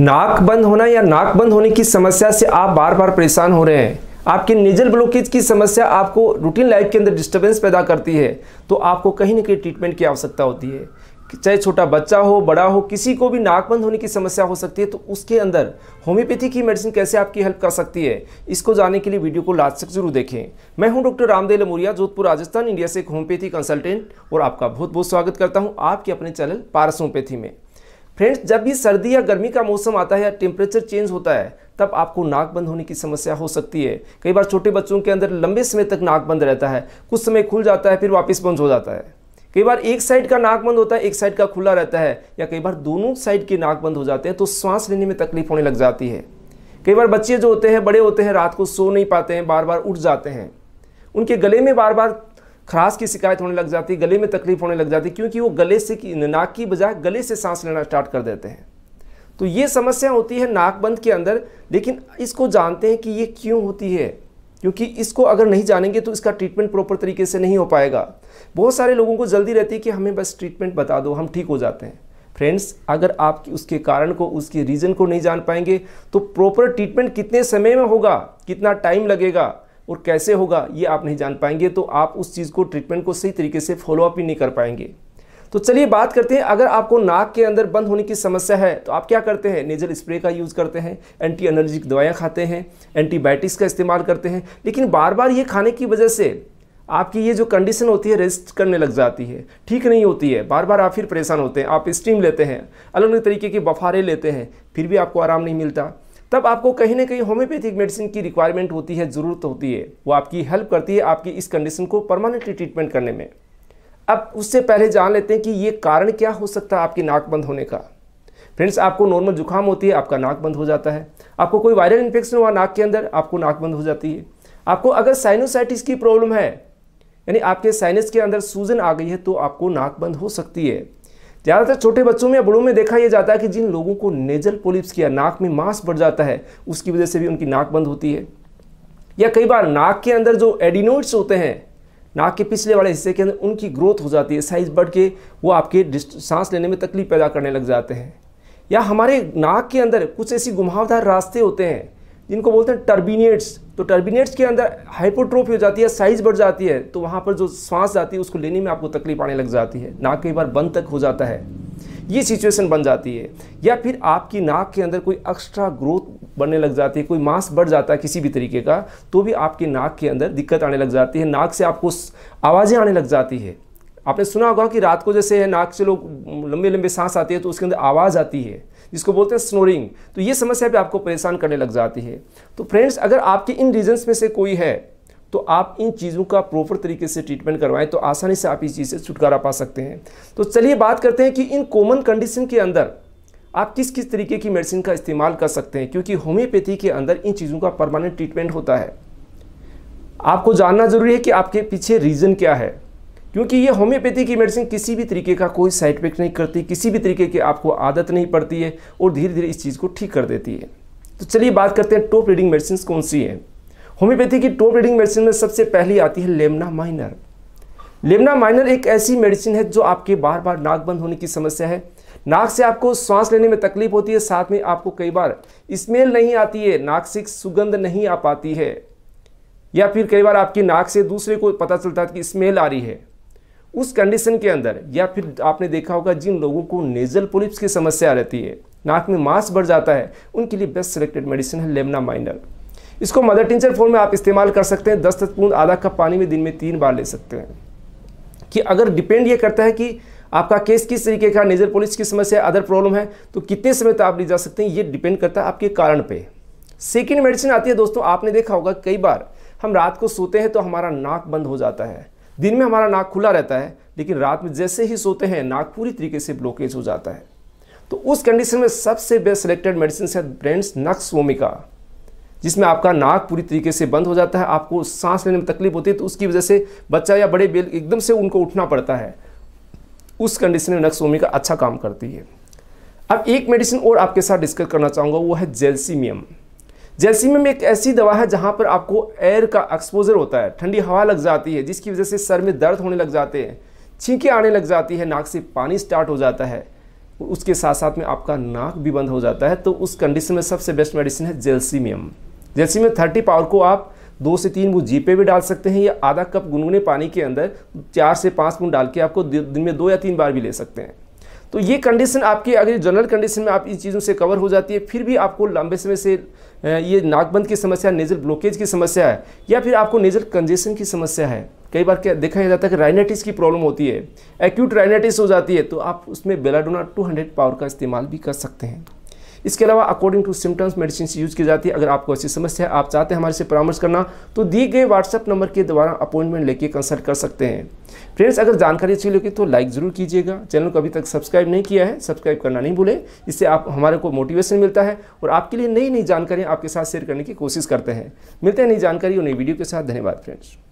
नाक बंद होना या नाक बंद होने की समस्या से आप बार बार परेशान हो रहे हैं आपकी निजल ब्लॉकेज की समस्या आपको रूटीन लाइफ के अंदर डिस्टर्बेंस पैदा करती है तो आपको कहीं ना कहीं ट्रीटमेंट की आवश्यकता होती है चाहे छोटा बच्चा हो बड़ा हो किसी को भी नाक बंद होने की समस्या हो सकती है तो उसके अंदर होम्योपैथी की मेडिसिन कैसे आपकी हेल्प कर सकती है इसको जानने के लिए वीडियो को लास्ट तक जरूर देखें मैं हूं डॉक्टर रामदेव लमोरिया जोधपुर राजस्थान इंडिया से एक होम्योपैथी कंसल्टेंट और आपका बहुत बहुत स्वागत करता हूँ आपके अपने चैनल पारस होम्योपैथी में फ्रेंड्स जब भी सर्दी या गर्मी का मौसम आता है या टेम्परेचर चेंज होता है तब आपको नाक बंद होने की समस्या हो सकती है कई बार छोटे बच्चों के अंदर लंबे समय तक नाक बंद रहता है कुछ समय खुल जाता है फिर वापस बंद हो जाता है कई बार एक साइड का नाक बंद होता है एक साइड का खुला रहता है या कई बार दोनों साइड के नाक बंद हो जाते हैं तो श्वास लेने में तकलीफ होने लग जाती है कई बार बच्चे जो होते हैं बड़े होते हैं रात को सो नहीं पाते हैं बार बार उठ जाते हैं उनके गले में बार बार खराश की शिकायत होने लग जाती गले में तकलीफ होने लग जाती क्योंकि वो गले से की नाक की बजाय गले से सांस लेना स्टार्ट कर देते हैं तो ये समस्या होती है नाकबंद के अंदर लेकिन इसको जानते हैं कि ये क्यों होती है क्योंकि इसको अगर नहीं जानेंगे तो इसका ट्रीटमेंट प्रॉपर तरीके से नहीं हो पाएगा बहुत सारे लोगों को जल्दी रहती है कि हमें बस ट्रीटमेंट बता दो हम ठीक हो जाते हैं फ्रेंड्स अगर आप उसके कारण को उसके रीज़न को नहीं जान पाएंगे तो प्रॉपर ट्रीटमेंट कितने समय में होगा कितना टाइम लगेगा और कैसे होगा ये आप नहीं जान पाएंगे तो आप उस चीज़ को ट्रीटमेंट को सही तरीके से फॉलोअप ही नहीं कर पाएंगे तो चलिए बात करते हैं अगर आपको नाक के अंदर बंद होने की समस्या है तो आप क्या करते हैं नेजल स्प्रे का यूज़ करते हैं एंटी एनर्जिक दवाइयाँ खाते हैं एंटीबायोटिक्स का इस्तेमाल करते हैं लेकिन बार बार ये खाने की वजह से आपकी ये जो कंडीशन होती है रेस्ट करने लग जाती है ठीक नहीं होती है बार बार आप फिर परेशान होते हैं आप स्टीम लेते हैं अलग अलग तरीके की बफारे लेते हैं फिर भी आपको आराम नहीं मिलता तब आपको कहीं ना कहीं होम्योपैथिक मेडिसिन की रिक्वायरमेंट होती है ज़रूरत होती है वो आपकी हेल्प करती है आपकी इस कंडीशन को परमानेंटली ट्रीटमेंट करने में अब उससे पहले जान लेते हैं कि ये कारण क्या हो सकता है आपकी नाक बंद होने का फ्रेंड्स आपको नॉर्मल जुकाम होती है आपका नाक बंद हो जाता है आपको कोई वायरल इन्फेक्शन हुआ नाक के अंदर आपको नाक बंद हो जाती है आपको अगर साइनोसाइटिस की प्रॉब्लम है यानी आपके साइनस के अंदर सूजन आ गई है तो आपको नाक बंद हो सकती है ज़्यादातर छोटे बच्चों में या बड़ों में देखा यह जाता है कि जिन लोगों को नेजल पोलिप्स किया नाक में मांस बढ़ जाता है उसकी वजह से भी उनकी नाक बंद होती है या कई बार नाक के अंदर जो एडिनोइड्स होते हैं नाक के पिछले वाले हिस्से के अंदर उनकी ग्रोथ हो जाती है साइज बढ़ के वो आपके सांस लेने में तकलीफ पैदा करने लग जाते हैं या हमारे नाक के अंदर कुछ ऐसी घुमावदार रास्ते होते हैं जिनको बोलते हैं टर्बिनेट्स तो टर्बिनेट्स के अंदर हाइपोट्रोफी हो जाती है साइज बढ़ जाती है तो वहाँ पर जो सांस जाती है उसको लेने में आपको तकलीफ आने लग जाती है नाक कई बार बंद तक हो जाता है ये सिचुएशन बन जाती है या फिर आपकी नाक के अंदर कोई एक्स्ट्रा ग्रोथ बनने लग जाती है कोई मांस बढ़ जाता है किसी भी तरीके का तो भी आपके नाक के अंदर दिक्कत आने लग जाती है नाक से आपको आवाज़ें आने लग जाती है आपने सुना होगा कि रात को जैसे है नाक से लोग लंबे लंबे सांस आते हैं तो उसके अंदर आवाज़ आती है जिसको बोलते हैं स्नोरिंग तो ये समस्या भी आपको परेशान करने लग जाती है तो फ्रेंड्स अगर आपके इन रीजन्स में से कोई है तो आप इन चीज़ों का प्रॉपर तरीके से ट्रीटमेंट करवाएं तो आसानी से आप इस चीज़ से छुटकारा पा सकते हैं तो चलिए बात करते हैं कि इन कॉमन कंडीशन के अंदर आप किस किस तरीके की मेडिसिन का इस्तेमाल कर सकते हैं क्योंकि होम्योपैथी के अंदर इन चीज़ों का परमानेंट ट्रीटमेंट होता है आपको जानना ज़रूरी है कि आपके पीछे रीज़न क्या है क्योंकि ये होम्योपैथी की मेडिसिन किसी भी तरीके का कोई साइड इफेक्ट नहीं करती किसी भी तरीके की आपको आदत नहीं पड़ती है और धीरे धीरे इस चीज़ को ठीक कर देती है तो चलिए बात करते हैं टॉप रीडिंग मेडिसिन कौन सी है होम्योपैथी की टॉप रीडिंग मेडिसिन में सबसे पहली आती है लेमना माइनर लेमना माइनर एक ऐसी मेडिसिन है जो आपके बार बार नाक बंद होने की समस्या है नाक से आपको सांस लेने में तकलीफ होती है साथ में आपको कई बार स्मेल नहीं आती है नाक से सुगंध नहीं आ पाती है या फिर कई बार आपकी नाक से दूसरे को पता चलता है कि स्मेल आ रही है उस कंडीशन के अंदर या फिर आपने देखा होगा जिन लोगों को नेजल पोलिप्स की समस्या रहती है नाक में मांस बढ़ जाता है उनके लिए बेस्ट सिलेक्टेड मेडिसिन है लेमना माइनर इसको मदर टिंचर फॉर्म में आप इस्तेमाल कर सकते हैं दस तत्पूर्ण आधा कप पानी में दिन में तीन बार ले सकते हैं कि अगर डिपेंड ये करता है कि आपका केस किस तरीके का नेजल पोलिस की समस्या अदर प्रॉब्लम है तो कितने समय तक आप ले जा सकते हैं ये डिपेंड करता है आपके कारण पे सेकेंड मेडिसिन आती है दोस्तों आपने देखा होगा कई बार हम रात को सोते हैं तो हमारा नाक बंद हो जाता है दिन में हमारा नाक खुला रहता है लेकिन रात में जैसे ही सोते हैं नाक पूरी तरीके से ब्लॉकेज हो जाता है तो उस कंडीशन में सबसे बेस्ट सिलेक्टेड मेडिसिन है ब्रेंड्स नक्स वोमिका जिसमें आपका नाक पूरी तरीके से बंद हो जाता है आपको सांस लेने में तकलीफ होती है तो उसकी वजह से बच्चा या बड़े बेल एकदम से उनको उठना पड़ता है उस कंडीशन में नक्स वोमिका अच्छा काम करती है अब एक मेडिसिन और आपके साथ डिस्कस करना चाहूँगा वो है जेल्सीमियम जैलसीमियम एक ऐसी दवा है जहां पर आपको एयर का एक्सपोजर होता है ठंडी हवा लग जाती है जिसकी वजह से सर में दर्द होने लग जाते हैं छींके आने लग जाती है नाक से पानी स्टार्ट हो जाता है उसके साथ साथ में आपका नाक भी बंद हो जाता है तो उस कंडीशन में सबसे बेस्ट मेडिसिन है जेलसीमियम जेलसीमियम थर्टी पावर को आप दो से तीन बूंद जीपे भी डाल सकते हैं या आधा कप गुनगुने पानी के अंदर चार से पाँच बूंद डाल के आपको दिन में दो या तीन बार भी ले सकते हैं तो ये कंडीशन आपकी अगर जनरल कंडीशन में आप इन चीज़ों से कवर हो जाती है फिर भी आपको लंबे समय से ये नाकबंद की समस्या नेजल ब्लॉकेज की समस्या है या फिर आपको नेजल कंजेशन की समस्या है कई बार क्या देखा जाता है कि राइनेटिस की प्रॉब्लम होती है एक्यूट राइनाइटिस हो जाती है तो आप उसमें बेलाडोना 200 पावर का इस्तेमाल भी कर सकते हैं इसके अलावा according to symptoms medicine use की जाती है अगर आपको ऐसी समस्या है आप चाहते हैं हमारे से परामर्श करना तो दिए गए व्हाट्सएप नंबर के द्वारा अपॉइंटमेंट लेके कंसल्ट कर सकते हैं फ्रेंड्स अगर जानकारी अच्छी लगी तो लाइक ज़रूर कीजिएगा चैनल को अभी तक सब्सक्राइब नहीं किया है सब्सक्राइब करना नहीं भूलें इससे आप हमारे को मोटिवेशन मिलता है और आपके लिए नई नई जानकारियाँ आपके साथ शेयर करने की कोशिश करते हैं मिलते हैं नई जानकारी और नई वीडियो के साथ धन्यवाद फ्रेंड्स